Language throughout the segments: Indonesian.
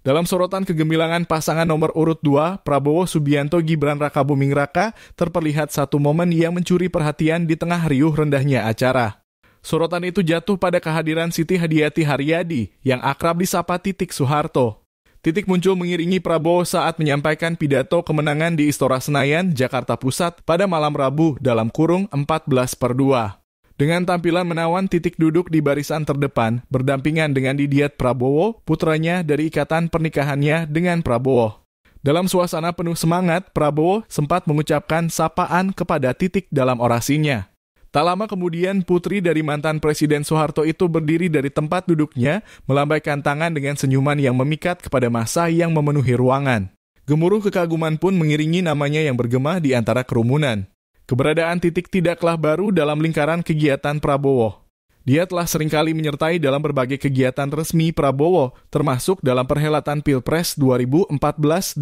Dalam sorotan kegemilangan pasangan nomor urut 2, Prabowo Subianto Gibran Raka Buming Raka terperlihat satu momen yang mencuri perhatian di tengah riuh rendahnya acara. Sorotan itu jatuh pada kehadiran Siti Hadiyati Haryadi yang akrab disapa Titik Soeharto. Titik muncul mengiringi Prabowo saat menyampaikan pidato kemenangan di Istora Senayan, Jakarta Pusat pada malam Rabu dalam kurung 14 per 2. Dengan tampilan menawan titik duduk di barisan terdepan, berdampingan dengan Didiat Prabowo, putranya dari ikatan pernikahannya dengan Prabowo. Dalam suasana penuh semangat, Prabowo sempat mengucapkan sapaan kepada titik dalam orasinya. Tak lama kemudian putri dari mantan Presiden Soeharto itu berdiri dari tempat duduknya, melambaikan tangan dengan senyuman yang memikat kepada masa yang memenuhi ruangan. Gemuruh kekaguman pun mengiringi namanya yang bergema di antara kerumunan. Keberadaan titik tidaklah baru dalam lingkaran kegiatan Prabowo. Dia telah seringkali menyertai dalam berbagai kegiatan resmi Prabowo, termasuk dalam perhelatan Pilpres 2014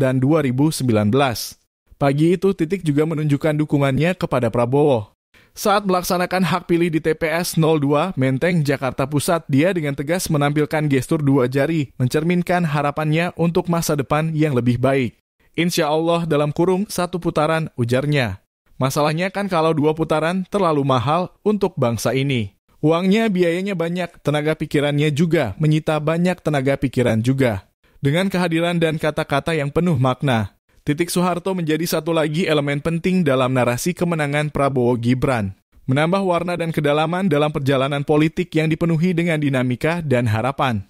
dan 2019. Pagi itu Titik juga menunjukkan dukungannya kepada Prabowo. Saat melaksanakan hak pilih di TPS 02 Menteng, Jakarta Pusat, dia dengan tegas menampilkan gestur dua jari, mencerminkan harapannya untuk masa depan yang lebih baik. Insya Allah dalam kurung satu putaran, ujarnya. Masalahnya kan kalau dua putaran terlalu mahal untuk bangsa ini. Uangnya biayanya banyak, tenaga pikirannya juga, menyita banyak tenaga pikiran juga. Dengan kehadiran dan kata-kata yang penuh makna, Titik Soeharto menjadi satu lagi elemen penting dalam narasi kemenangan Prabowo Gibran. Menambah warna dan kedalaman dalam perjalanan politik yang dipenuhi dengan dinamika dan harapan.